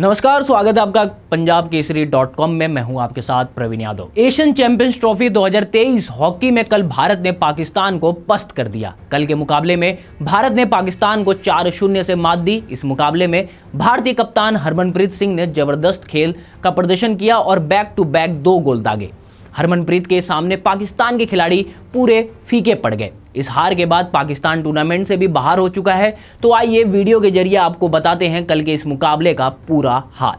नमस्कार स्वागत है आपका पंजाब केसरी डॉट कॉम में मैं हूं आपके साथ Praveen Yadav Asian champions trophy 2023 hockey में कल भारत ने पाकिस्तान को पस्त कर दिया कल के मुकाबले में भारत ने पाकिस्तान को चार शून्य से मात दी इस मुकाबले में भारतीय कप्तान हरमनप्रीत सिंह ने जबरदस्त खेल का प्रदर्शन किया और बैक टू बैक दो गोल दागे हरमनप्रीत के सामने पाकिस्तान के खिलाड़ी पूरे फीके पड़ गए इस हार के बाद पाकिस्तान टूर्नामेंट से भी बाहर हो चुका है तो आइए वीडियो के जरिए आपको बताते हैं कल के इस मुकाबले का पूरा हाल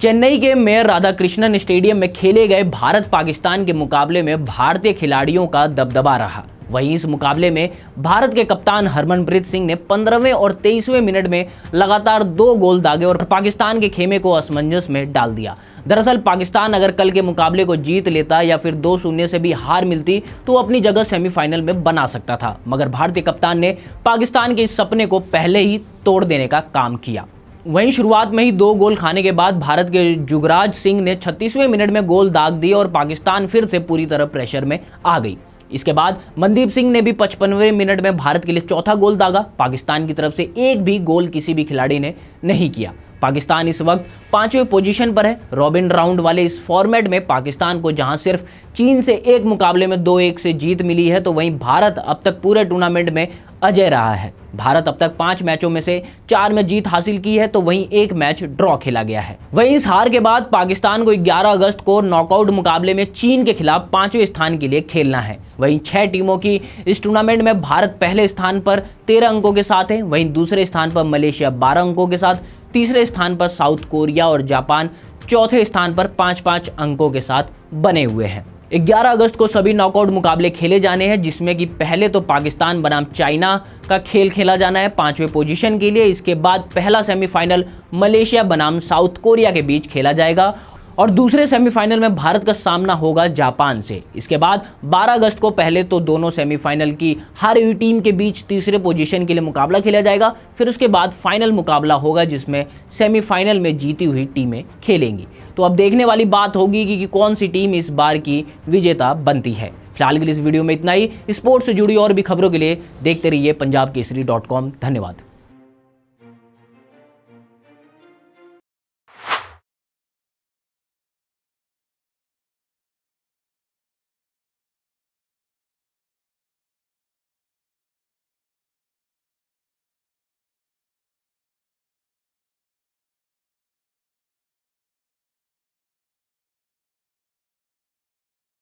चेन्नई के मेयर राधाकृष्णन स्टेडियम में खेले गए भारत पाकिस्तान के मुकाबले में भारतीय खिलाड़ियों का दबदबा रहा वहीं इस मुकाबले में भारत के कप्तान हरमनप्रीत सिंह ने पंद्रहवें और तेईसवें मिनट में लगातार दो गोल दागे और पाकिस्तान के खेमे को असमंजस में डाल दिया दरअसल पाकिस्तान अगर कल के मुकाबले को जीत लेता या फिर दो शून्य से भी हार मिलती तो अपनी जगह सेमीफाइनल में बना सकता था मगर भारतीय कप्तान ने पाकिस्तान के इस सपने को पहले ही तोड़ देने का काम किया वहीं शुरुआत में ही दो गोल खाने के बाद भारत के जुगराज सिंह ने छत्तीसवें मिनट में गोल दाग दिए और पाकिस्तान फिर से पूरी तरह प्रेशर में आ गई इसके बाद मनदीप सिंह ने भी पचपनवे मिनट में भारत के लिए चौथा गोल दागा पाकिस्तान की तरफ से एक भी गोल किसी भी खिलाड़ी ने नहीं किया पाकिस्तान इस वक्त पांचवें पोजीशन पर है रॉबिन राउंड वाले इस फॉर्मेट में पाकिस्तान को जहां सिर्फ चीन से एक मुकाबले में दो एक से जीत मिली है तो वहीं भारत अब तक पूरे टूर्नामेंट में अजय रहा है भारत अब तक पांच मैचों में से चार में जीत हासिल की है तो वहीं एक मैच ड्रॉ खेला गया है वहीं इस हार के बाद पाकिस्तान को 11 अगस्त को नॉकआउट मुकाबले में चीन के खिलाफ पांचवें स्थान के लिए खेलना है वहीं छह टीमों की इस टूर्नामेंट में भारत पहले स्थान पर तेरह अंकों के साथ है वहीं दूसरे स्थान पर मलेशिया बारह अंकों के साथ तीसरे स्थान पर साउथ कोरिया और जापान चौथे स्थान पर पाँच पाँच अंकों के साथ बने हुए हैं 11 अगस्त को सभी नॉकआउट मुकाबले खेले जाने हैं जिसमें कि पहले तो पाकिस्तान बनाम चाइना का खेल खेला जाना है पांचवें पोजीशन के लिए इसके बाद पहला सेमीफाइनल मलेशिया बनाम साउथ कोरिया के बीच खेला जाएगा और दूसरे सेमीफाइनल में भारत का सामना होगा जापान से इसके बाद 12 अगस्त को पहले तो दोनों सेमीफाइनल की हर हुई टीम के बीच तीसरे पोजीशन के लिए मुकाबला खेला जाएगा फिर उसके बाद फाइनल मुकाबला होगा जिसमें सेमीफाइनल में जीती हुई टीमें खेलेंगी तो अब देखने वाली बात होगी कि, कि कौन सी टीम इस बार की विजेता बनती है फिलहाल के लिए इस वीडियो में इतना ही स्पोर्ट्स से जुड़ी और भी खबरों के लिए देखते रहिए पंजाब केसरी डॉट कॉम धन्यवाद